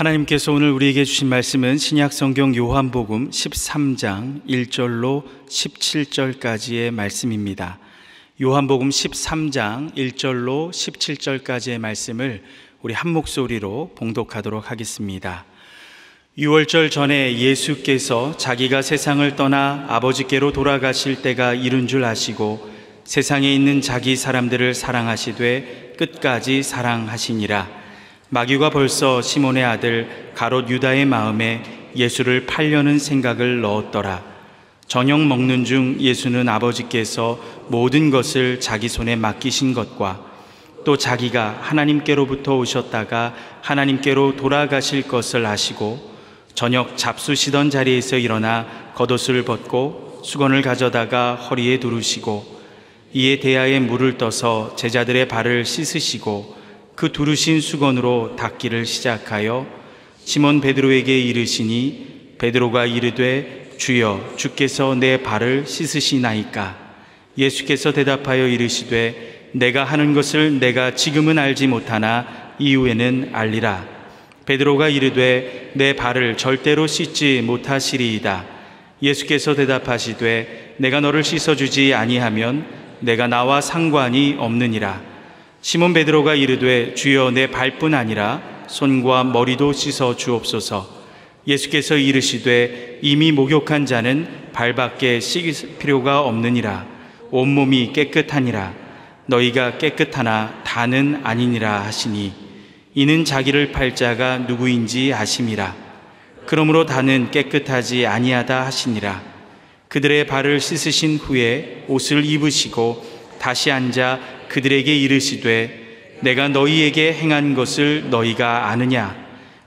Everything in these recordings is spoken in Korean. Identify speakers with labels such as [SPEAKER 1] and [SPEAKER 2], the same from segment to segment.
[SPEAKER 1] 하나님께서 오늘 우리에게 주신 말씀은 신약 성경 요한복음 13장 1절로 17절까지의 말씀입니다. 요한복음 13장 1절로 17절까지의 말씀을 우리 한 목소리로 봉독하도록 하겠습니다. 6월절 전에 예수께서 자기가 세상을 떠나 아버지께로 돌아가실 때가 이른 줄 아시고 세상에 있는 자기 사람들을 사랑하시되 끝까지 사랑하시니라. 마귀가 벌써 시몬의 아들 가롯 유다의 마음에 예수를 팔려는 생각을 넣었더라. 저녁 먹는 중 예수는 아버지께서 모든 것을 자기 손에 맡기신 것과 또 자기가 하나님께로부터 오셨다가 하나님께로 돌아가실 것을 아시고 저녁 잡수시던 자리에서 일어나 겉옷을 벗고 수건을 가져다가 허리에 두르시고 이에 대야에 물을 떠서 제자들의 발을 씻으시고 그 두르신 수건으로 닦기를 시작하여 시몬 베드로에게 이르시니 베드로가 이르되 주여 주께서 내 발을 씻으시나이까 예수께서 대답하여 이르시되 내가 하는 것을 내가 지금은 알지 못하나 이후에는 알리라 베드로가 이르되 내 발을 절대로 씻지 못하시리이다 예수께서 대답하시되 내가 너를 씻어 주지 아니하면 내가 나와 상관이 없느니라 시몬 베드로가 이르되 주여 내 발뿐 아니라 손과 머리도 씻어 주옵소서. 예수께서 이르시되 이미 목욕한 자는 발밖에 씻을 필요가 없느니라 온몸이 깨끗하니라 너희가 깨끗하나 다는 아니니라 하시니 이는 자기를 팔자가 누구인지 아심이라 그러므로 다는 깨끗하지 아니하다 하시니라 그들의 발을 씻으신 후에 옷을 입으시고 다시 앉아 그들에게 이르시되 내가 너희에게 행한 것을 너희가 아느냐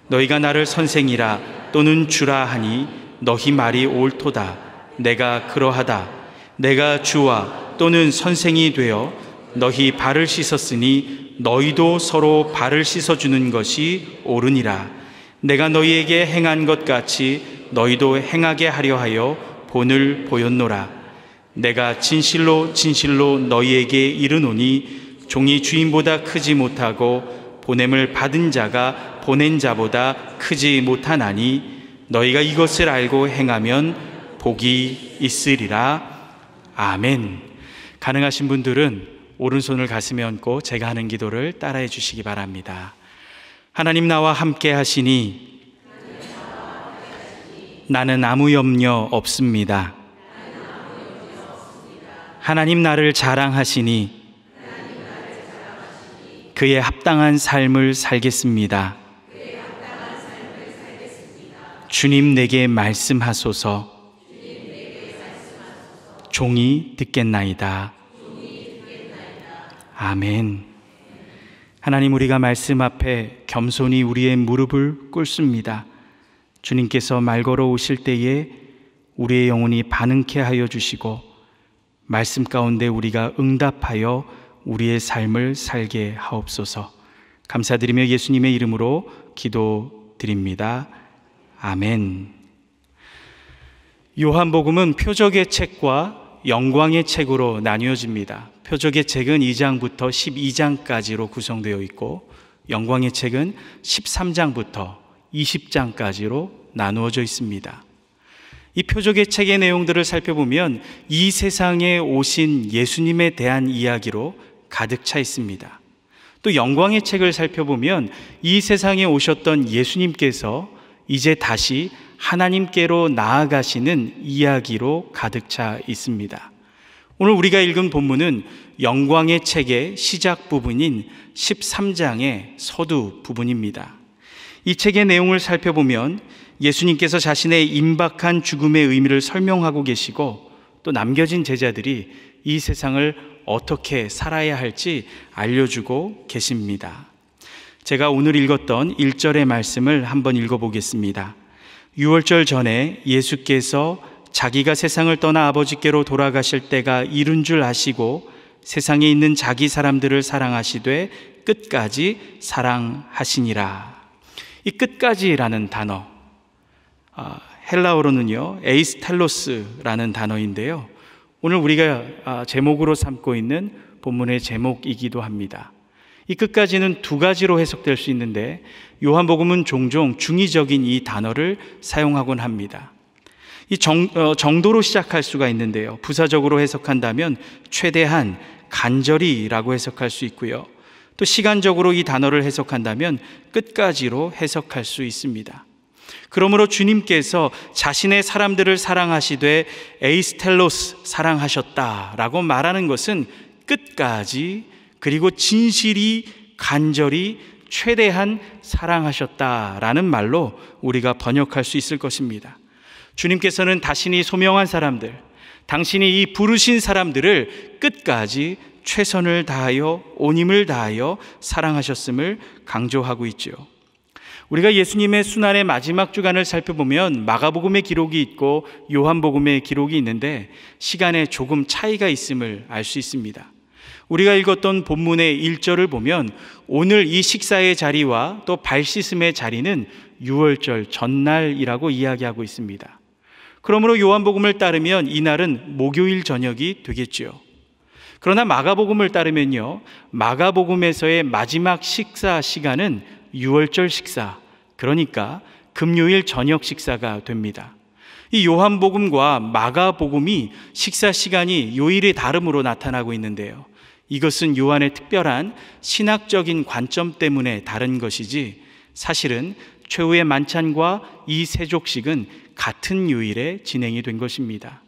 [SPEAKER 1] 너희가 나를 선생이라 또는 주라 하니 너희 말이 옳도다 내가 그러하다 내가 주와 또는 선생이 되어 너희 발을 씻었으니 너희도 서로 발을 씻어 주는 것이 옳으니라 내가 너희에게 행한 것 같이 너희도 행하게 하려 하여 본을 보였노라 내가 진실로 진실로 너희에게 이르노니 종이 주인보다 크지 못하고 보냄을 받은 자가 보낸 자보다 크지 못하나니 너희가 이것을 알고 행하면 복이 있으리라. 아멘. 가능하신 분들은 오른손을 가슴에 얹고 제가 하는 기도를 따라해 주시기 바랍니다. 하나님 나와 함께 하시니 나는 아무 염려 없습니다. 하나님 나를 자랑하시니 그의 합당한 삶을 살겠습니다. 주님 내게 말씀하소서. 종이 듣겠나이다. 아멘. 하나님 우리가 말씀 앞에 겸손히 우리의 무릎을 꿇습니다. 주님께서 말 걸어 오실 때에 우리의 영혼이 반응케 하여 주시고 말씀 가운데 우리가 응답하여 우리의 삶을 살게 하옵소서. 감사드리며 예수님의 이름으로 기도드립니다. 아멘. 요한복음은 표적의 책과 영광의 책으로 나뉘어집니다. 표적의 책은 2장부터 12장까지로 구성되어 있고 영광의 책은 13장부터 20장까지로 나누어져 있습니다. 이 표적의 책의 내용들을 살펴보면 이 세상에 오신 예수님에 대한 이야기로 가득 차 있습니다. 또 영광의 책을 살펴보면 이 세상에 오셨던 예수님께서 이제 다시 하나님께로 나아가시는 이야기로 가득 차 있습니다. 오늘 우리가 읽은 본문은 영광의 책의 시작 부분인 13장의 서두 부분입니다. 이 책의 내용을 살펴보면 예수님께서 자신의 임박한 죽음의 의미를 설명하고 계시고 또 남겨진 제자들이 이 세상을 어떻게 살아야 할지 알려주고 계십니다. 제가 오늘 읽었던 1절의 말씀을 한번 읽어보겠습니다. 6월절 전에 예수께서 자기가 세상을 떠나 아버지께로 돌아가실 때가 이룬줄 아시고 세상에 있는 자기 사람들을 사랑하시되 끝까지 사랑하시니라. 이 끝까지라는 단어, 아, 헬라어로는요, 에이스텔로스라는 단어인데요. 오늘 우리가 아, 제목으로 삼고 있는 본문의 제목이기도 합니다. 이 끝까지는 두 가지로 해석될 수 있는데 요한복음은 종종 중의적인 이 단어를 사용하곤 합니다. 이 정, 어, 정도로 시작할 수가 있는데요. 부사적으로 해석한다면 최대한 간절히라고 해석할 수 있고요. 또 시간적으로 이 단어를 해석한다면 끝까지로 해석할 수 있습니다. 그러므로 주님께서 자신의 사람들을 사랑하시되 에이스텔로스 사랑하셨다라고 말하는 것은 끝까지 그리고 진실이 간절히 최대한 사랑하셨다라는 말로 우리가 번역할 수 있을 것입니다. 주님께서는 당신이 소명한 사람들, 당신이 이 부르신 사람들을 끝까지 최선을 다하여 온 힘을 다하여 사랑하셨음을 강조하고 있죠 우리가 예수님의 순환의 마지막 주간을 살펴보면 마가복음의 기록이 있고 요한복음의 기록이 있는데 시간에 조금 차이가 있음을 알 수 있습니다. 우리가 읽었던 본문의 1절을 보면 오늘 이 식사의 자리와 또발 씻음의 자리는 6월절 전날이라고 이야기하고 있습니다. 그러므로 요한복음을 따르면 이날은 목요일 저녁이 되겠지요. 그러나 마가복음을 따르면요. 마가복음에서의 마지막 식사 시간은 유월절 식사, 그러니까 금요일 저녁 식사가 됩니다. 이 요한복음과 마가복음이 식사 시간이 요일의 다름으로 나타나고 있는데요. 이것은 요한의 특별한 신학적인 관점 때문에 다른 것이지 사실은 최후의 만찬과 이 세족식은 같은 요일에 진행이 된 것입니다.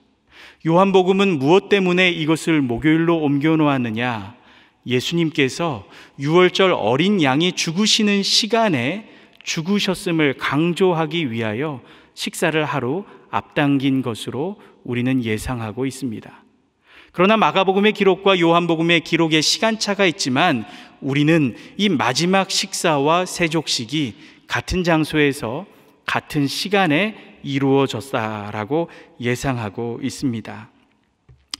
[SPEAKER 1] 요한복음은 무엇 때문에 이것을 목요일로 옮겨 놓았느냐? 예수님께서 유월절 어린 양이 죽으시는 시간에 죽으셨음을 강조하기 위하여 식사를 하루 앞당긴 것으로 우리는 예상하고 있습니다. 그러나 마가복음의 기록과 요한복음의 기록에 시간차가 있지만 우리는 이 마지막 식사와 세족식이 같은 장소에서 같은 시간에 이루어졌다라고 예상하고 있습니다.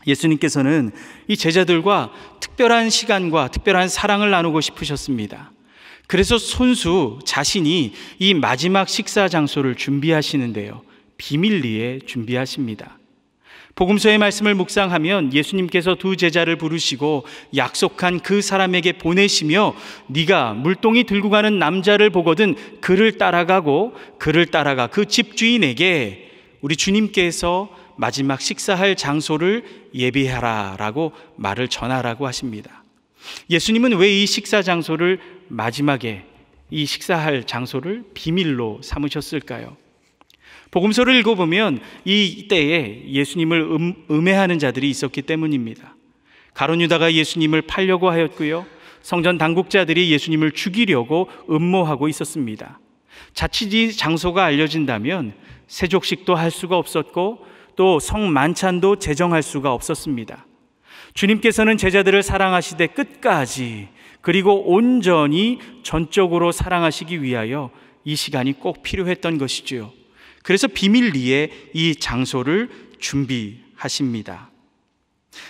[SPEAKER 1] 예수님께서는 이 제자들과 특별한 시간과 특별한 사랑을 나누고 싶으셨습니다. 그래서 손수 자신이 이 마지막 식사 장소를 준비하시는데요. 비밀리에 준비하십니다. 복음서의 말씀을 묵상하면 예수님께서 두 제자를 부르시고 약속한 그 사람에게 보내시며 네가 물동이 들고 가는 남자를 보거든 그를 따라가고 그를 따라가 그 집주인에게 우리 주님께서 마지막 식사할 장소를 예비하라 라고 말을 전하라고 하십니다. 예수님은 왜 이 식사 장소를 마지막에 이 식사할 장소를 비밀로 삼으셨을까요? 복음서를 읽어보면 이때에 예수님을 음, 음해하는 자들이 있었기 때문입니다. 가론 유다가 예수님을 팔려고 하였고요. 성전 당국자들이 예수님을 죽이려고 음모하고 있었습니다. 자칫이 장소가 알려진다면 세족식도 할 수가 없었고 또 성만찬도 제정할 수가 없었습니다. 주님께서는 제자들을 사랑하시되 끝까지 그리고 온전히 전적으로 사랑하시기 위하여 이 시간이 꼭 필요했던 것이지요. 그래서 비밀리에 이 장소를 준비하십니다.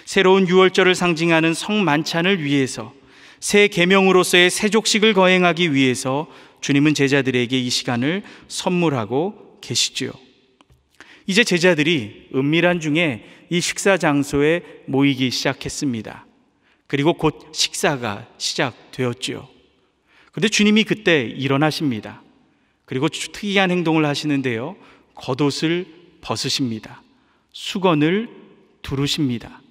[SPEAKER 1] 새로운 유월절을 상징하는 성만찬을 위해서 새 계명으로서의 세족식을 거행하기 위해서 주님은 제자들에게 이 시간을 선물하고 계시지요. 이제 제자들이 은밀한 중에 이 식사 장소에 모이기 시작했습니다. 그리고 곧 식사가 시작되었지요. 그런데 주님이 그때 일어나십니다. 그리고 특이한 행동을 하시는데요. 겉옷을 벗으십니다. 수건을 두르십니다.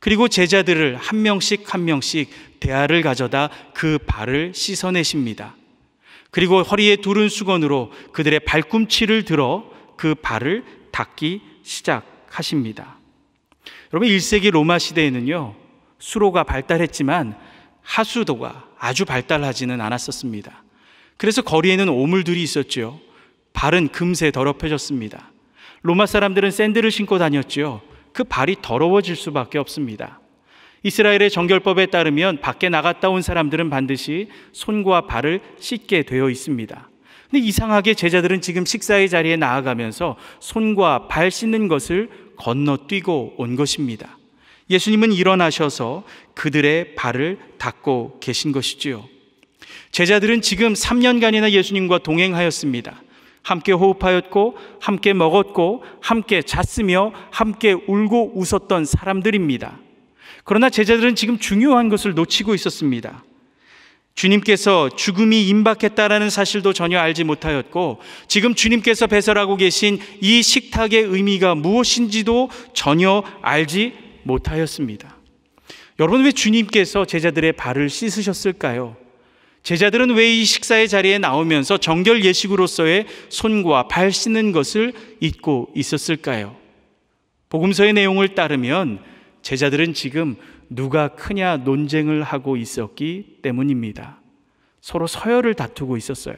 [SPEAKER 1] 그리고 제자들을 한 명씩 한 명씩 대야를 가져다 그 발을 씻어내십니다. 그리고 허리에 두른 수건으로 그들의 발꿈치를 들어 그 발을 닫기 시작하십니다. 여러분 1세기 로마 시대에는요. 수로가 발달했지만 하수도가 아주 발달하지는 않았었습니다. 그래서 거리에는 오물들이 있었지요. 발은 금세 더럽혀졌습니다. 로마 사람들은 샌들을 신고 다녔지요. 그 발이 더러워질 수밖에 없습니다. 이스라엘의 정결법에 따르면 밖에 나갔다 온 사람들은 반드시 손과 발을 씻게 되어 있습니다. 근데 이상하게 제자들은 지금 식사의 자리에 나아가면서 손과 발 씻는 것을 건너뛰고 온 것입니다. 예수님은 일어나셔서 그들의 발을 닦고 계신 것이지요. 제자들은 지금 3년간이나 예수님과 동행하였습니다. 함께 호흡하였고, 함께 먹었고, 함께 잤으며, 함께 울고 웃었던 사람들입니다. 그러나 제자들은 지금 중요한 것을 놓치고 있었습니다. 주님께서 죽음이 임박했다라는 사실도 전혀 알지 못하였고 지금 주님께서 배설하고 계신 이 식탁의 의미가 무엇인지도 전혀 알지 못하였습니다. 여러분 왜 주님께서 제자들의 발을 씻으셨을까요? 제자들은 왜 이 식사의 자리에 나오면서 정결 예식으로서의 손과 발 씻는 것을 잊고 있었을까요? 복음서의 내용을 따르면 제자들은 지금 누가 크냐 논쟁을 하고 있었기 때문입니다. 서로 서열을 다투고 있었어요.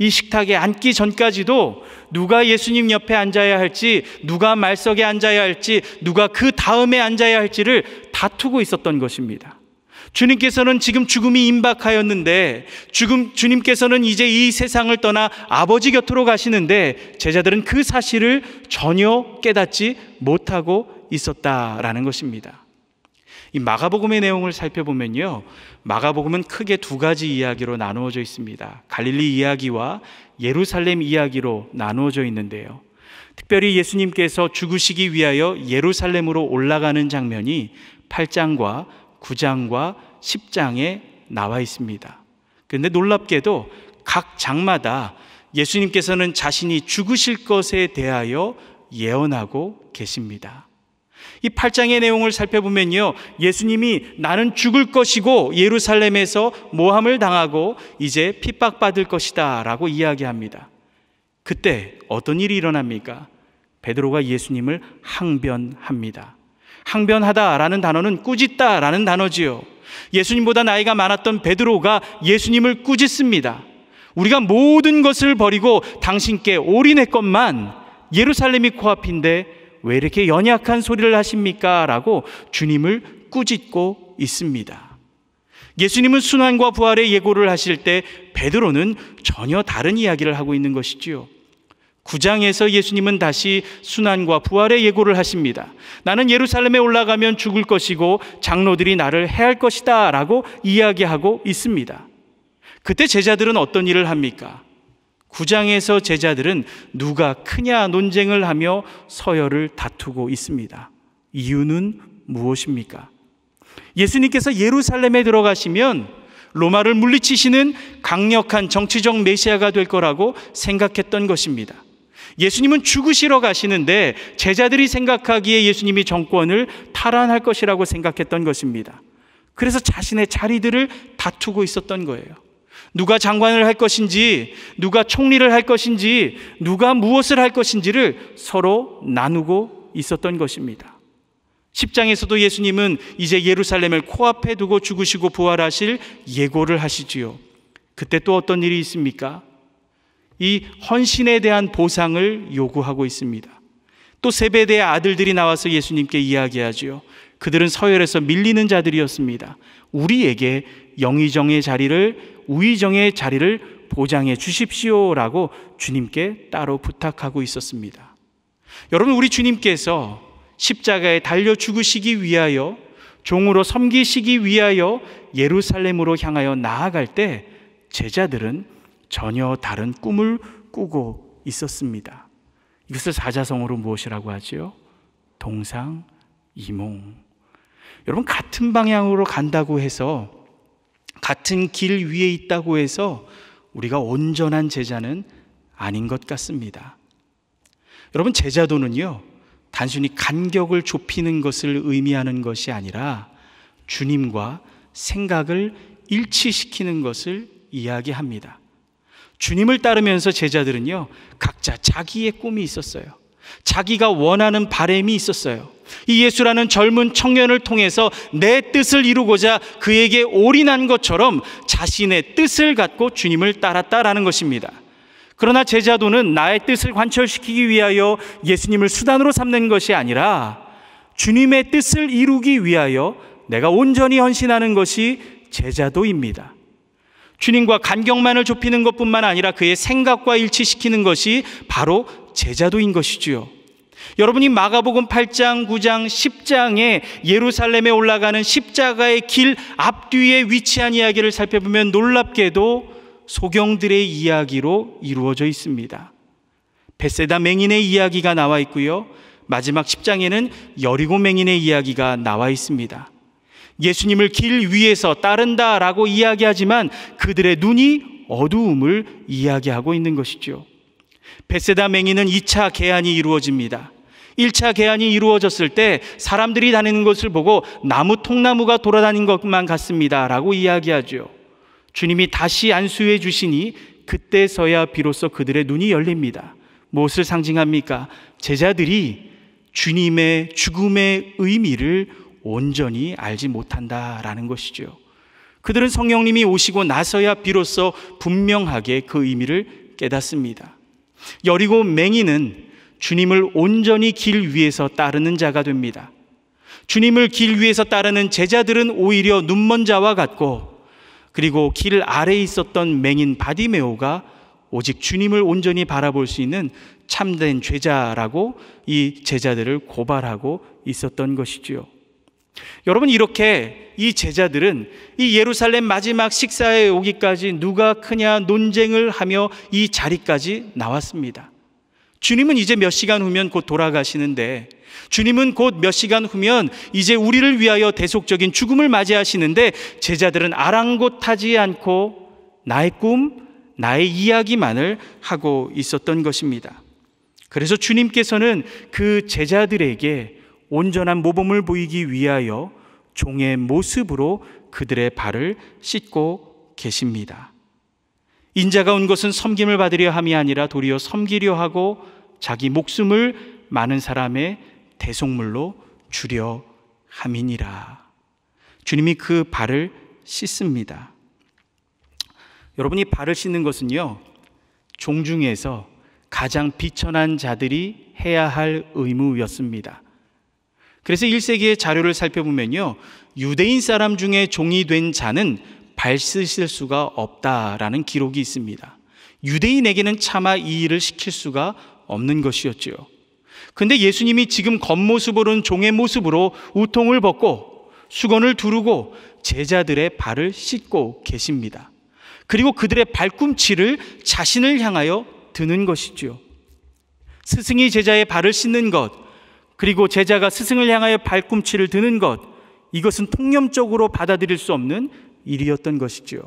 [SPEAKER 1] 이 식탁에 앉기 전까지도 누가 예수님 옆에 앉아야 할지, 누가 말석에 앉아야 할지, 누가 그 다음에 앉아야 할지를 다투고 있었던 것입니다. 주님께서는 지금 죽음이 임박하였는데, 죽음, 주님께서는 이제 이 세상을 떠나 아버지 곁으로 가시는데, 제자들은 그 사실을 전혀 깨닫지 못하고 있었다라는 것입니다. 이 마가복음의 내용을 살펴보면요. 마가복음은 크게 두 가지 이야기로 나누어져 있습니다. 갈릴리 이야기와 예루살렘 이야기로 나누어져 있는데요. 특별히 예수님께서 죽으시기 위하여 예루살렘으로 올라가는 장면이 8장과 9장과 10장에 나와 있습니다. 그런데 놀랍게도 각 장마다 예수님께서는 자신이 죽으실 것에 대하여 예언하고 계십니다. 이 8장의 내용을 살펴보면요. 예수님이 나는 죽을 것이고 예루살렘에서 모함을 당하고 이제 핍박받을 것이다 라고 이야기합니다. 그때 어떤 일이 일어납니까? 베드로가 예수님을 항변합니다. 항변하다라는 단어는 꾸짖다라는 단어지요. 예수님보다 나이가 많았던 베드로가 예수님을 꾸짖습니다. 우리가 모든 것을 버리고 당신께 올인했건만 예루살렘이 코앞인데 왜 이렇게 연약한 소리를 하십니까? 라고 주님을 꾸짖고 있습니다. 예수님은 순환과 부활의 예고를 하실 때 베드로는 전혀 다른 이야기를 하고 있는 것이지요. 9장에서 예수님은 다시 순환과 부활의 예고를 하십니다. 나는 예루살렘에 올라가면 죽을 것이고 장로들이 나를 해할 것이다 라고 이야기하고 있습니다. 그때 제자들은 어떤 일을 합니까? 구장에서 제자들은 누가 크냐 논쟁을 하며 서열을 다투고 있습니다. 이유는 무엇입니까? 예수님께서 예루살렘에 들어가시면 로마를 물리치시는 강력한 정치적 메시아가 될 거라고 생각했던 것입니다. 예수님은 죽으시러 가시는데 제자들이 생각하기에 예수님이 정권을 탈환할 것이라고 생각했던 것입니다. 그래서 자신의 자리들을 다투고 있었던 거예요. 누가 장관을 할 것인지, 누가 총리를 할 것인지, 누가 무엇을 할 것인지를 서로 나누고 있었던 것입니다. 10장에서도 예수님은 이제 예루살렘을 코앞에 두고 죽으시고 부활하실 예고를 하시지요. 그때 또 어떤 일이 있습니까? 이 헌신에 대한 보상을 요구하고 있습니다. 또 세베대의 아들들이 나와서 예수님께 이야기하지요. 그들은 서열에서 밀리는 자들이었습니다. 우리에게 영의정의 자리를 우의정의 자리를 보장해 주십시오라고 주님께 따로 부탁하고 있었습니다. 여러분, 우리 주님께서 십자가에 달려 죽으시기 위하여 종으로 섬기시기 위하여 예루살렘으로 향하여 나아갈 때 제자들은 전혀 다른 꿈을 꾸고 있었습니다. 이것을 사자성어로 무엇이라고 하지요? 동상 이몽. 여러분 같은 방향으로 간다고 해서 같은 길 위에 있다고 해서 우리가 온전한 제자는 아닌 것 같습니다. 여러분, 제자도는요, 단순히 간격을 좁히는 것을 의미하는 것이 아니라 주님과 생각을 일치시키는 것을 이야기합니다. 주님을 따르면서 제자들은요, 각자 자기의 꿈이 있었어요. 자기가 원하는 바램이 있었어요. 이 예수라는 젊은 청년을 통해서 내 뜻을 이루고자 그에게 올인한 것처럼 자신의 뜻을 갖고 주님을 따랐다라는 것입니다. 그러나 제자도는 나의 뜻을 관철시키기 위하여 예수님을 수단으로 삼는 것이 아니라 주님의 뜻을 이루기 위하여 내가 온전히 헌신하는 것이 제자도입니다. 주님과 간격만을 좁히는 것뿐만 아니라 그의 생각과 일치시키는 것이 바로 제자도인 것이지요. 여러분이 마가복음 8장, 9장, 10장에 예루살렘에 올라가는 십자가의 길 앞뒤에 위치한 이야기를 살펴보면 놀랍게도 소경들의 이야기로 이루어져 있습니다. 베세다 맹인의 이야기가 나와 있고요. 마지막 10장에는 여리고 맹인의 이야기가 나와 있습니다. 예수님을 길 위에서 따른다라고 이야기하지만 그들의 눈이 어두움을 이야기하고 있는 것이죠. 베세다 맹인은 2차 개안이 이루어집니다. 1차 개안이 이루어졌을 때 사람들이 다니는 것을 보고 나무 통나무가 돌아다닌 것만 같습니다. 라고 이야기하죠. 주님이 다시 안수해 주시니 그때서야 비로소 그들의 눈이 열립니다. 무엇을 상징합니까? 제자들이 주님의 죽음의 의미를 온전히 알지 못한다라는 것이죠. 그들은 성령님이 오시고 나서야 비로소 분명하게 그 의미를 깨닫습니다. 여리고 맹인은 주님을 온전히 길 위에서 따르는 자가 됩니다. 주님을 길 위에서 따르는 제자들은 오히려 눈먼 자와 같고 그리고 길 아래에 있었던 맹인 바디메오가 오직 주님을 온전히 바라볼 수 있는 참된 죄자라고 이 제자들을 고발하고 있었던 것이지요. 여러분 이렇게 이 제자들은 이 예루살렘 마지막 식사에 오기까지 누가 크냐 논쟁을 하며 이 자리까지 나왔습니다. 주님은 이제 몇 시간 후면 곧 돌아가시는데 주님은 곧 몇 시간 후면 이제 우리를 위하여 대속적인 죽음을 맞이하시는데 제자들은 아랑곳하지 않고 나의 꿈, 나의 이야기만을 하고 있었던 것입니다. 그래서 주님께서는 그 제자들에게 온전한 모범을 보이기 위하여 종의 모습으로 그들의 발을 씻고 계십니다. 인자가 온 것은 섬김을 받으려 함이 아니라 도리어 섬기려 하고 자기 목숨을 많은 사람의 대속물로 주려 함이니라. 주님이 그 발을 씻습니다. 여러분이 발을 씻는 것은요, 종중에서 가장 비천한 자들이 해야 할 의무였습니다. 그래서 1세기의 자료를 살펴보면요. 유대인 사람 중에 종이 된 자는 발 쓰실 수가 없다라는 기록이 있습니다. 유대인에게는 차마 이 일을 시킬 수가 없는 것이었죠 근데 예수님이 지금 겉모습으로는 종의 모습으로 우통을 벗고 수건을 두르고 제자들의 발을 씻고 계십니다. 그리고 그들의 발꿈치를 자신을 향하여 드는 것이지요. 스승이 제자의 발을 씻는 것, 그리고 제자가 스승을 향하여 발꿈치를 드는 것, 이것은 통념적으로 받아들일 수 없는 일이었던 것이지요.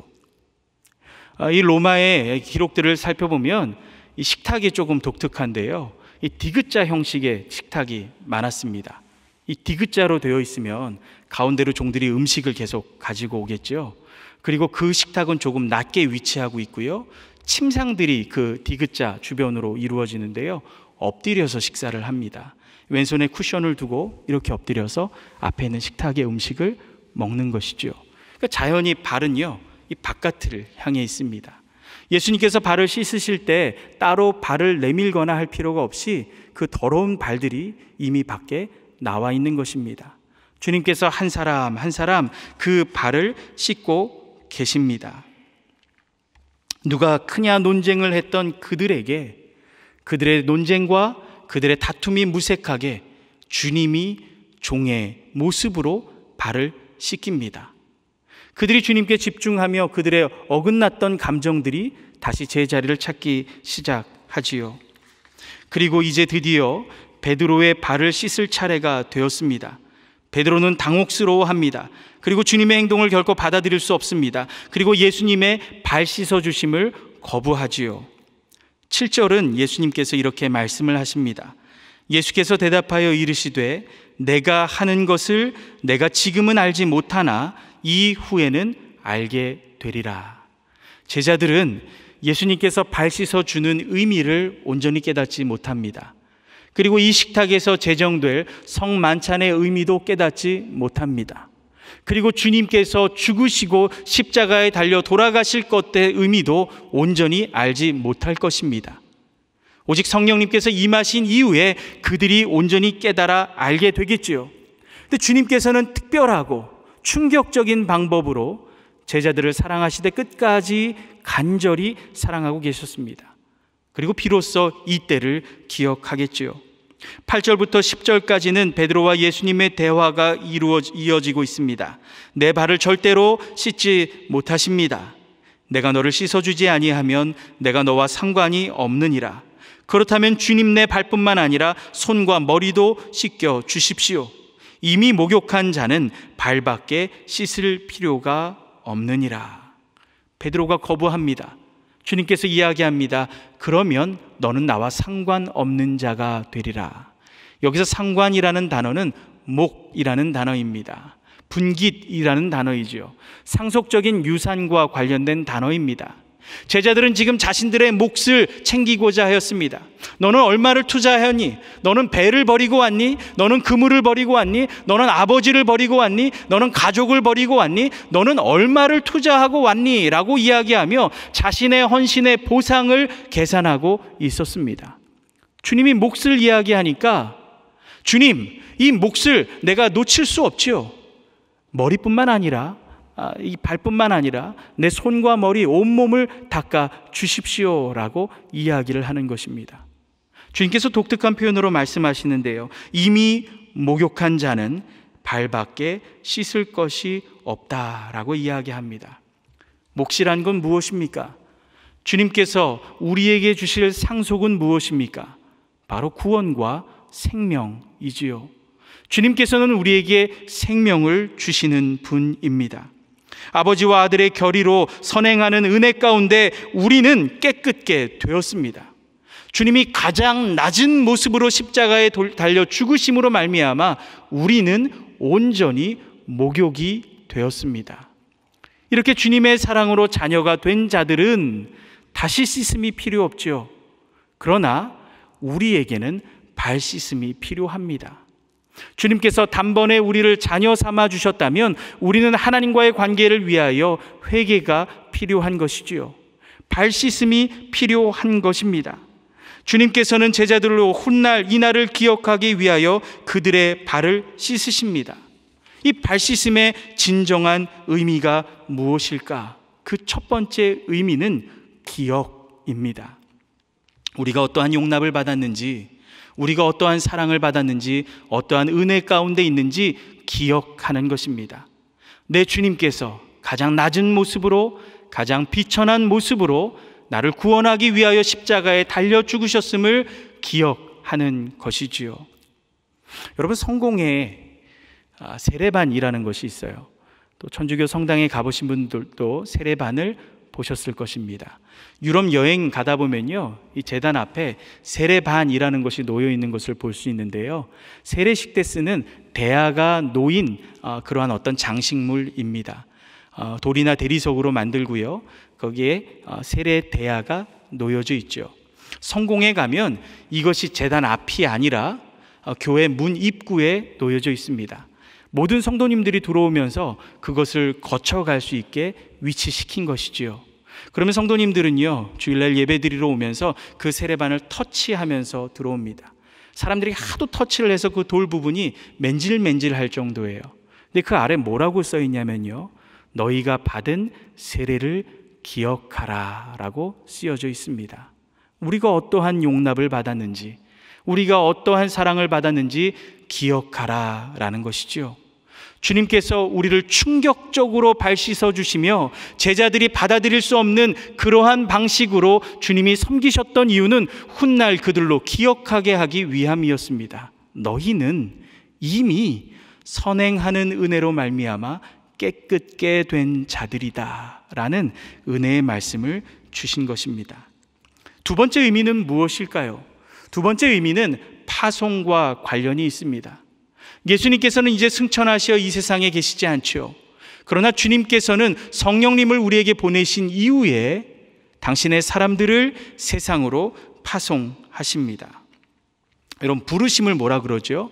[SPEAKER 1] 아, 이 로마의 기록들을 살펴보면 이 식탁이 조금 독특한데요. 이 디귿자 형식의 식탁이 많았습니다. 이 디귿자로 되어 있으면 가운데로 종들이 음식을 계속 가지고 오겠죠. 그리고 그 식탁은 조금 낮게 위치하고 있고요. 침상들이 그 디귿자 주변으로 이루어지는데요. 엎드려서 식사를 합니다. 왼손에 쿠션을 두고 이렇게 엎드려서 앞에 있는 식탁의 음식을 먹는 것이지요. 그러니까 자연히 발은요, 이 바깥을 향해 있습니다. 예수님께서 발을 씻으실 때 따로 발을 내밀거나 할 필요가 없이 그 더러운 발들이 이미 밖에 나와 있는 것입니다. 주님께서 한 사람 한 사람 그 발을 씻고 계십니다. 누가 크냐 논쟁을 했던 그들에게 그들의 논쟁과 그들의 다툼이 무색하게 주님이 종의 모습으로 발을 씻깁니다. 그들이 주님께 집중하며 그들의 어긋났던 감정들이 다시 제자리를 찾기 시작하지요. 그리고 이제 드디어 베드로의 발을 씻을 차례가 되었습니다. 베드로는 당혹스러워합니다. 그리고 주님의 행동을 결코 받아들일 수 없습니다. 그리고 예수님의 발 씻어 주심을 거부하지요. 7절은 예수님께서 이렇게 말씀을 하십니다. 예수께서 대답하여 이르시되 내가 하는 것을 내가 지금은 알지 못하나 이후에는 알게 되리라. 제자들은 예수님께서 발 씻어 주는 의미를 온전히 깨닫지 못합니다. 그리고 이 식탁에서 제정될 성만찬의 의미도 깨닫지 못합니다. 그리고 주님께서 죽으시고 십자가에 달려 돌아가실 것의 의미도 온전히 알지 못할 것입니다. 오직 성령님께서 임하신 이후에 그들이 온전히 깨달아 알게 되겠지요. 근데 주님께서는 특별하고 충격적인 방법으로 제자들을 사랑하시되 끝까지 간절히 사랑하고 계셨습니다. 그리고 비로소 이때를 기억하겠지요. 8절부터 10절까지는 베드로와 예수님의 대화가 이어지고 있습니다. 내 발을 절대로 씻지 못하십니다. 내가 너를 씻어주지 아니하면 내가 너와 상관이 없느니라. 그렇다면 주님 내 발뿐만 아니라 손과 머리도 씻겨 주십시오. 이미 목욕한 자는 발밖에 씻을 필요가 없느니라. 베드로가 거부합니다. 주님께서 이야기합니다. 그러면 너는 나와 상관없는 자가 되리라. 여기서 상관이라는 단어는 목이라는 단어입니다. 분깃이라는 단어이지 상속적인 유산과 관련된 단어입니다. 제자들은 지금 자신들의 몫을 챙기고자 하였습니다. 너는 얼마를 투자하니? 너는 배를 버리고 왔니? 너는 그물을 버리고 왔니? 너는 아버지를 버리고 왔니? 너는 가족을 버리고 왔니? 너는 얼마를 투자하고 왔니? 라고 이야기하며 자신의 헌신의 보상을 계산하고 있었습니다. 주님이 몫을 이야기하니까 주님, 이 몫을 내가 놓칠 수 없지요. 머리뿐만 아니라 아, 이 발뿐만 아니라 내 손과 머리 온몸을 닦아 주십시오라고 이야기를 하는 것입니다. 주님께서 독특한 표현으로 말씀하시는데요. 이미 목욕한 자는 발밖에 씻을 것이 없다라고 이야기합니다. 몫이란 건 무엇입니까? 주님께서 우리에게 주실 상속은 무엇입니까? 바로 구원과 생명이지요. 주님께서는 우리에게 생명을 주시는 분입니다. 아버지와 아들의 결의로 선행하는 은혜 가운데 우리는 깨끗게 되었습니다. 주님이 가장 낮은 모습으로 십자가에 달려 죽으심으로 말미암아 우리는 온전히 목욕이 되었습니다. 이렇게 주님의 사랑으로 자녀가 된 자들은 다시 씻음이 필요 없죠 그러나 우리에게는 발 씻음이 필요합니다. 주님께서 단번에 우리를 자녀 삼아 주셨다면 우리는 하나님과의 관계를 위하여 회개가 필요한 것이지요. 발 씻음이 필요한 것입니다. 주님께서는 제자들로 훗날 이날을 기억하기 위하여 그들의 발을 씻으십니다. 이 발 씻음의 진정한 의미가 무엇일까? 그 첫 번째 의미는 기억입니다. 우리가 어떠한 용납을 받았는지, 우리가 어떠한 사랑을 받았는지, 어떠한 은혜 가운데 있는지 기억하는 것입니다. 내 주님께서 가장 낮은 모습으로, 가장 비천한 모습으로 나를 구원하기 위하여 십자가에 달려 죽으셨음을 기억하는 것이지요. 여러분, 성공에 아, 세례반이라는 것이 있어요. 또 천주교 성당에 가보신 분들도 세례반을 보셨을 것입니다. 유럽 여행 가다 보면요. 이 재단 앞에 세례반이라는 것이 놓여 있는 것을 볼 수 있는데요. 세례식 때 쓰는 대야가 놓인 어, 그러한 어떤 장식물입니다. 어, 돌이나 대리석으로 만들고요. 거기에 어, 세례 대야가 놓여져 있죠. 성공에 가면 이것이 재단 앞이 아니라 교회 문 입구에 놓여져 있습니다. 모든 성도님들이 들어오면서 그것을 거쳐갈 수 있게 위치시킨 것이지요. 그러면 성도님들은요, 주일날 예배 드리러 오면서 그 세례반을 터치하면서 들어옵니다. 사람들이 하도 터치를 해서 그 돌 부분이 맨질맨질 할 정도예요. 근데 그 아래 뭐라고 써 있냐면요. 너희가 받은 세례를 기억하라 라고 쓰여져 있습니다. 우리가 어떠한 용납을 받았는지, 우리가 어떠한 사랑을 받았는지 기억하라 라는 것이지요. 주님께서 우리를 충격적으로 발씻어 주시며 제자들이 받아들일 수 없는 그러한 방식으로 주님이 섬기셨던 이유는 훗날 그들로 기억하게 하기 위함이었습니다. 너희는 이미 선행하는 은혜로 말미암아 깨끗게 된 자들이다라는 은혜의 말씀을 주신 것입니다. 두 번째 의미는 무엇일까요? 두 번째 의미는 파송과 관련이 있습니다. 예수님께서는 이제 승천하시어 이 세상에 계시지 않죠. 그러나 주님께서는 성령님을 우리에게 보내신 이후에 당신의 사람들을 세상으로 파송하십니다. 여러분 부르심을 뭐라 그러죠?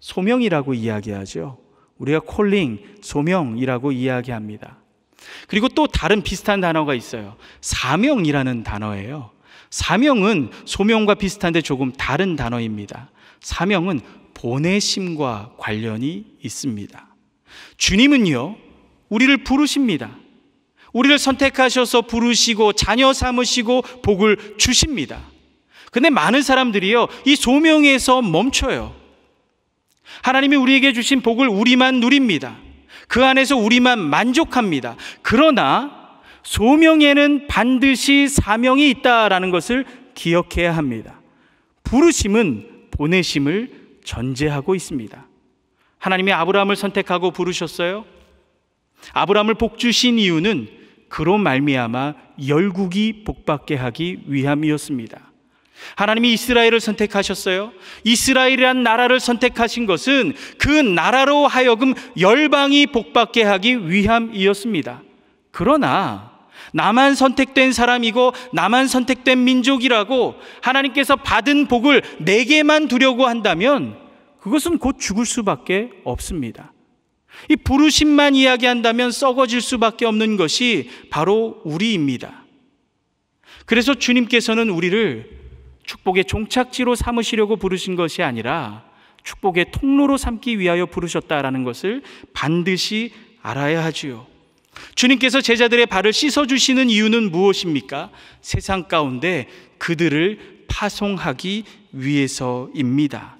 [SPEAKER 1] 소명이라고 이야기하죠. 우리가 콜링, 소명이라고 이야기합니다. 그리고 또 다른 비슷한 단어가 있어요. 사명이라는 단어예요. 사명은 소명과 비슷한데 조금 다른 단어입니다. 사명은 보내심과 관련이 있습니다. 주님은요, 우리를 부르십니다. 우리를 선택하셔서 부르시고 자녀 삼으시고 복을 주십니다. 근데 많은 사람들이요, 이 소명에서 멈춰요. 하나님이 우리에게 주신 복을 우리만 누립니다. 그 안에서 우리만 만족합니다. 그러나 소명에는 반드시 사명이 있다라는 것을 기억해야 합니다. 부르심은 보내심을 전제하고 있습니다. 하나님이 아브라함을 선택하고 부르셨어요. 아브라함을 복주신 이유는 그로 말미암아 열국이 복받게 하기 위함이었습니다. 하나님이 이스라엘을 선택하셨어요. 이스라엘이란 나라를 선택하신 것은 그 나라로 하여금 열방이 복받게 하기 위함이었습니다. 그러나 나만 선택된 사람이고 나만 선택된 민족이라고 하나님께서 받은 복을 내게만 두려고 한다면 그것은 곧 죽을 수밖에 없습니다. 이 부르심만 이야기한다면 썩어질 수밖에 없는 것이 바로 우리입니다. 그래서 주님께서는 우리를 축복의 종착지로 삼으시려고 부르신 것이 아니라 축복의 통로로 삼기 위하여 부르셨다라는 것을 반드시 알아야 하지요. 주님께서 제자들의 발을 씻어주시는 이유는 무엇입니까? 세상 가운데 그들을 파송하기 위해서입니다.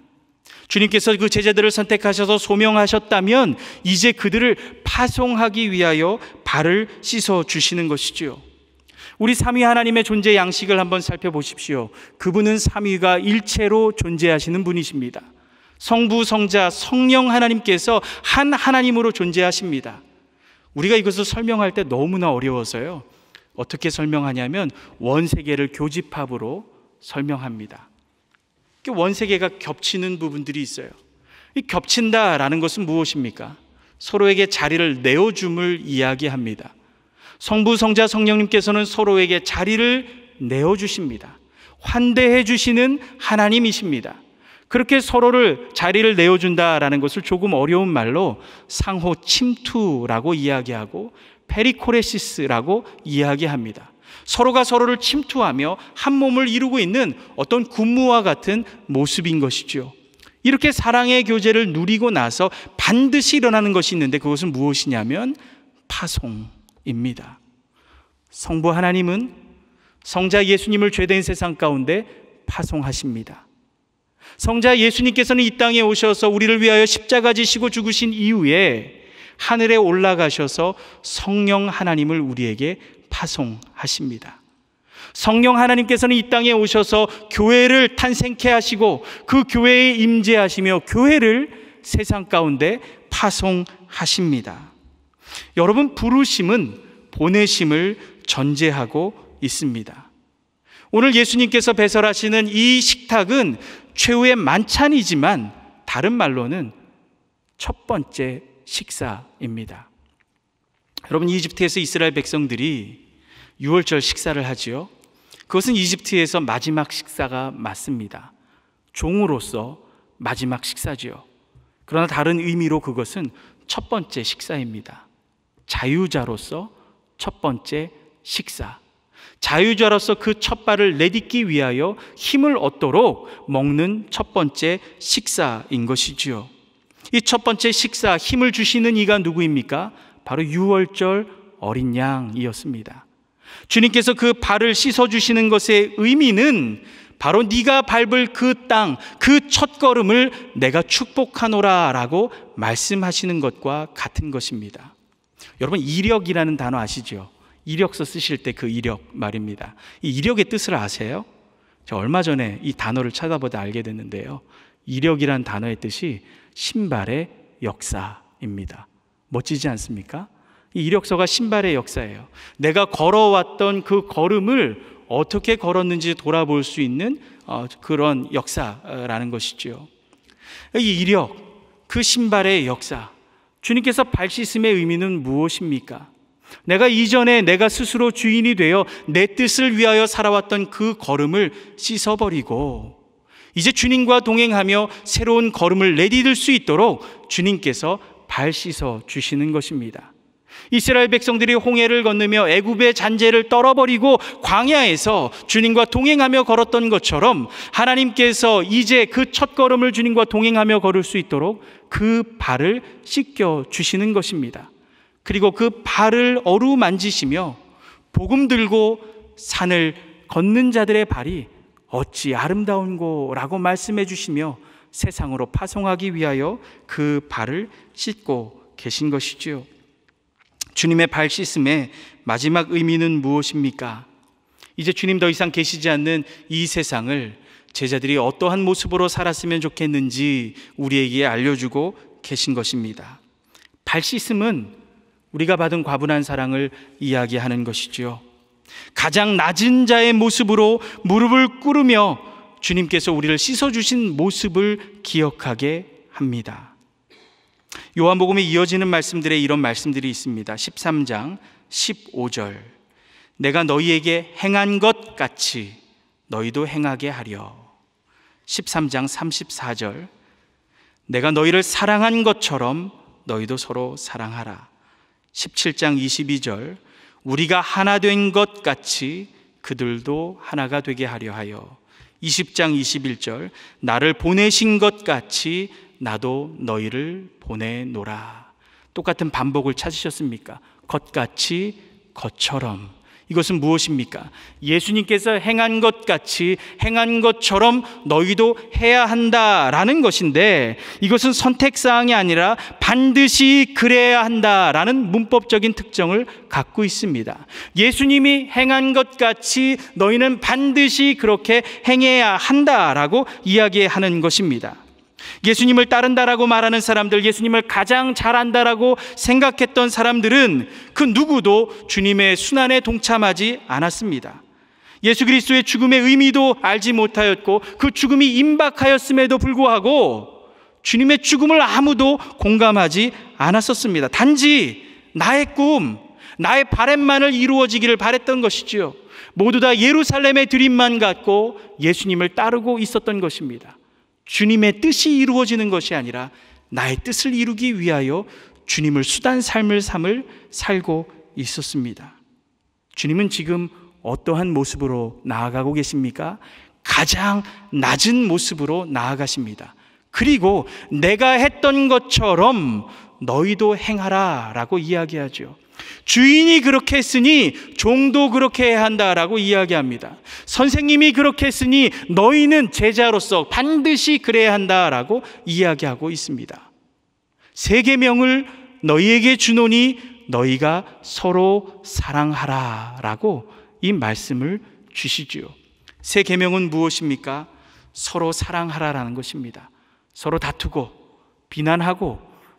[SPEAKER 1] 주님께서 그 제자들을 선택하셔서 소명하셨다면 이제 그들을 파송하기 위하여 발을 씻어 주시는 것이지요. 우리 삼위 하나님의 존재 양식을 한번 살펴보십시오. 그분은 삼위가 일체로 존재하시는 분이십니다. 성부, 성자, 성령 하나님께서 한 하나님으로 존재하십니다. 우리가 이것을 설명할 때 너무나 어려워서요. 어떻게 설명하냐면 원세계를 교집합으로 설명합니다. 그 원세계가 겹치는 부분들이 있어요. 이 겹친다라는 것은 무엇입니까? 서로에게 자리를 내어줌을 이야기합니다. 성부, 성자, 성령님께서는 서로에게 자리를 내어주십니다. 환대해 주시는 하나님이십니다. 그렇게 서로를 자리를 내어준다라는 것을 조금 어려운 말로 상호 침투라고 이야기하고 페리코레시스라고 이야기합니다. 서로가 서로를 침투하며 한 몸을 이루고 있는 어떤 군무와 같은 모습인 것이죠. 이렇게 사랑의 교제를 누리고 나서 반드시 일어나는 것이 있는데 그것은 무엇이냐면 파송입니다. 성부 하나님은 성자 예수님을 죄된 세상 가운데 파송하십니다. 성자 예수님께서는 이 땅에 오셔서 우리를 위하여 십자가 지시고 죽으신 이후에 하늘에 올라가셔서 성령 하나님을 우리에게 파송하십니다. 성령 하나님께서는 이 땅에 오셔서 교회를 탄생케 하시고 그 교회에 임재하시며 교회를 세상 가운데 파송하십니다. 여러분 부르심은 보내심을 전제하고 있습니다. 오늘 예수님께서 배설하시는 이 식탁은 최후의 만찬이지만 다른 말로는 첫 번째 식사입니다. 여러분 이집트에서 이스라엘 백성들이 6월절 식사를 하지요. 그것은 이집트에서 마지막 식사가 맞습니다. 종으로서 마지막 식사지요. 그러나 다른 의미로 그것은 첫 번째 식사입니다. 자유자로서 첫 번째 식사. 자유자로서 그 첫발을 내딛기 위하여 힘을 얻도록 먹는 첫 번째 식사인 것이지요. 이 첫 번째 식사 힘을 주시는 이가 누구입니까? 바로 유월절 어린 양이었습니다. 주님께서 그 발을 씻어 주시는 것의 의미는 바로 네가 밟을 그 땅, 그 첫걸음을 내가 축복하노라라고 말씀하시는 것과 같은 것입니다. 여러분 이력이라는 단어 아시죠? 이력서 쓰실 때 그 이력 말입니다. 이 이력의 뜻을 아세요? 제가 얼마 전에 이 단어를 찾아보다 알게 됐는데요. 이력이란 단어의 뜻이 신발의 역사입니다. 멋지지 않습니까? 이 이력서가 신발의 역사예요. 내가 걸어왔던 그 걸음을 어떻게 걸었는지 돌아볼 수 있는 어, 그런 역사라는 것이지요. 이 이력, 그 신발의 역사. 주님께서 발 씻음의 의미는 무엇입니까? 내가 이전에 내가 스스로 주인이 되어 내 뜻을 위하여 살아왔던 그 걸음을 씻어버리고 이제 주님과 동행하며 새로운 걸음을 내딛을수 있도록 주님께서 발 씻어 주시는 것입니다. 이스라엘 백성들이 홍해를 건너며 애굽의 잔재를 떨어버리고 광야에서 주님과 동행하며 걸었던 것처럼 하나님께서 이제 그 첫걸음을 주님과 동행하며 걸을 수 있도록 그 발을 씻겨 주시는 것입니다. 그리고 그 발을 어루만지시며 복음 들고 산을 걷는 자들의 발이 어찌 아름다운고라고 말씀해 주시며 세상으로 파송하기 위하여 그 발을 씻고 계신 것이지요. 주님의 발 씻음의 마지막 의미는 무엇입니까? 이제 주님 더 이상 계시지 않는 이 세상을 제자들이 어떠한 모습으로 살았으면 좋겠는지 우리에게 알려주고 계신 것입니다. 발 씻음은 우리가 받은 과분한 사랑을 이야기하는 것이지요. 가장 낮은 자의 모습으로 무릎을 꿇으며 주님께서 우리를 씻어주신 모습을 기억하게 합니다. 요한복음에 이어지는 말씀들에 이런 말씀들이 있습니다. 13장 15절. 내가 너희에게 행한 것 같이 너희도 행하게 하려. 13장 34절. 내가 너희를 사랑한 것처럼 너희도 서로 사랑하라. 17장 22절 우리가 하나 된 것 같이 그들도 하나가 되게 하려 하여 20장 21절 나를 보내신 것 같이 나도 너희를 보내노라 똑같은 반복을 찾으셨습니까? 겉같이 겉처럼 이것은 무엇입니까? 예수님께서 행한 것 같이 행한 것처럼 너희도 해야 한다라는 것인데 이것은 선택사항이 아니라 반드시 그래야 한다라는 문법적인 특정을 갖고 있습니다. 예수님이 행한 것 같이 너희는 반드시 그렇게 행해야 한다라고 이야기하는 것입니다. 예수님을 따른다라고 말하는 사람들, 예수님을 가장 잘한다라고 생각했던 사람들은 그 누구도 주님의 순환에 동참하지 않았습니다. 예수 그리스도의 죽음의 의미도 알지 못하였고 그 죽음이 임박하였음에도 불구하고 주님의 죽음을 아무도 공감하지 않았었습니다. 단지 나의 꿈, 나의 바램만을 이루어지기를 바랬던 것이지요. 모두 다 예루살렘의 드림만 갖고 예수님을 따르고 있었던 것입니다. 주님의 뜻이 이루어지는 것이 아니라 나의 뜻을 이루기 위하여 주님을 수단 삶을 삼을 살고 있었습니다. 주님은 지금 어떠한 모습으로 나아가고 계십니까? 가장 낮은 모습으로 나아가십니다. 그리고 내가 했던 것처럼 너희도 행하라 라고 이야기하죠. 주인이 그렇게 했으니 종도 그렇게 해야 한다라고 이야기합니다. 선생님이 그렇게 했으니 너희는 제자로서 반드시 그래야 한다라고 이야기하고 있습니다. 세계명을 너희에게 주노니 너희가 서로 사랑하라라고 이 말씀을 주시지요. 세 계명은 무엇입니까? 서로 사랑하라라는 것입니다. 서로 다투고 비난하고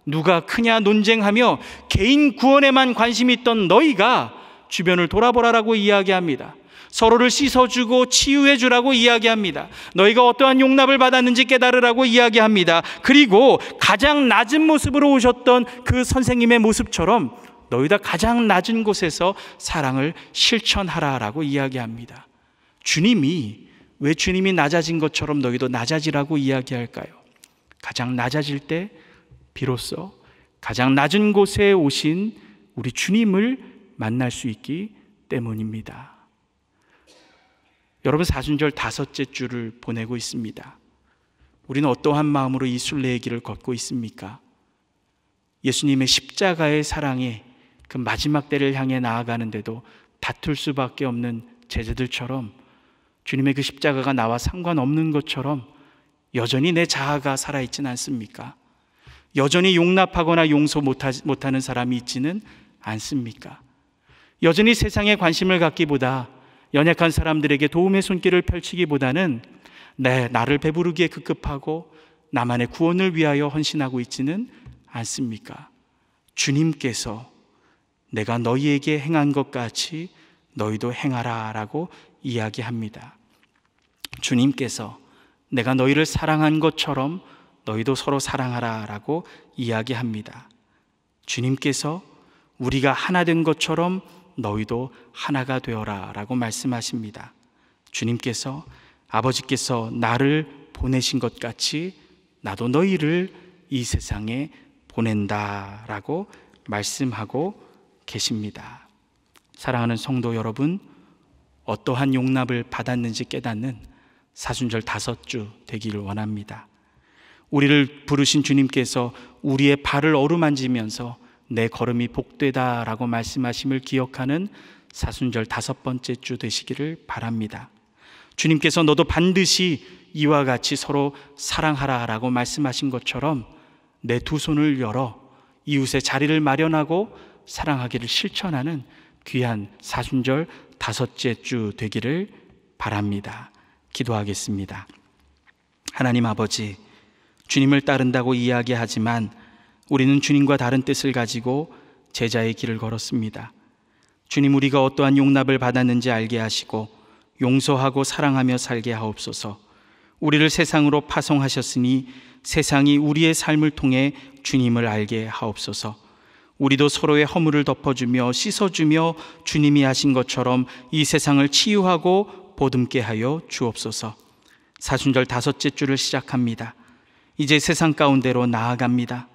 [SPEAKER 1] 누가 크냐 논쟁하며 개인 구원에만 관심이 있던 너희가 주변을 돌아보라라고 이야기합니다. 서로를 씻어주고 치유해주라고 이야기합니다. 너희가 어떠한 용납을 받았는지 깨달으라고 이야기합니다. 그리고 가장 낮은 모습으로 오셨던 그 선생님의 모습처럼 너희가 가장 낮은 곳에서 사랑을 실천하라라고 이야기합니다. 주님이 왜 주님이 낮아진 것처럼 너희도 낮아지라고 이야기할까요? 가장 낮아질 때 비로소 가장 낮은 곳에 오신 우리 주님을 만날 수 있기 때문입니다. 여러분 사순절 다섯째 주를 보내고 있습니다. 우리는 어떠한 마음으로 이 순례의 길을 걷고 있습니까? 예수님의 십자가의 사랑에 그 마지막 때를 향해 나아가는데도 다툴 수밖에 없는 제자들처럼 주님의 그 십자가가 나와 상관없는 것처럼 여전히 내 자아가 살아있진 않습니까? 여전히 용납하거나 용서 못하는 사람이 있지는 않습니까? 여전히 세상에 관심을 갖기보다 연약한 사람들에게 도움의 손길을 펼치기보다는 내 네, 나를 배부르기에 급급하고 나만의 구원을 위하여 헌신하고 있지는 않습니까? 주님께서 내가 너희에게 행한 것 같이 너희도 행하라라고 이야기합니다. 주님께서 내가 너희를 사랑한 것처럼 너희도 서로 사랑하라 라고 이야기합니다. 주님께서 우리가 하나 된 것처럼 너희도 하나가 되어라 라고 말씀하십니다. 주님께서 아버지께서 나를 보내신 것 같이 나도 너희를 이 세상에 보낸다 라고 말씀하고 계십니다. 사랑하는 성도 여러분, 어떠한 용납을 받았는지 깨닫는 사순절 다섯 주 되기를 원합니다. 우리를 부르신 주님께서 우리의 발을 어루만지면서 내 걸음이 복되다라고 말씀하심을 기억하는 사순절 다섯 번째 주 되시기를 바랍니다. 주님께서 너도 반드시 이와 같이 서로 사랑하라 라고 말씀하신 것처럼 내 두 손을 열어 이웃의 자리를 마련하고 사랑하기를 실천하는 귀한 사순절 다섯째 주 되기를 바랍니다. 기도하겠습니다. 하나님 아버지, 주님을 따른다고 이야기하지만 우리는 주님과 다른 뜻을 가지고 제자의 길을 걸었습니다. 주님 우리가 어떠한 용납을 받았는지 알게 하시고 용서하고 사랑하며 살게 하옵소서. 우리를 세상으로 파송하셨으니 세상이 우리의 삶을 통해 주님을 알게 하옵소서. 우리도 서로의 허물을 덮어주며 씻어주며 주님이 하신 것처럼 이 세상을 치유하고 보듬게 하여 주옵소서. 사순절 다섯째 주를 시작합니다. 이제 세상 가운데로 나아갑니다.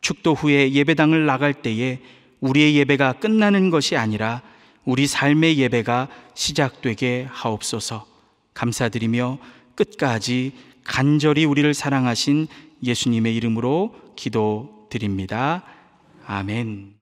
[SPEAKER 1] 축도 후에 예배당을 나갈 때에 우리의 예배가 끝나는 것이 아니라 우리 삶의 예배가 시작되게 하옵소서. 감사드리며 끝까지 간절히 우리를 사랑하신 예수님의 이름으로 기도드립니다. 아멘.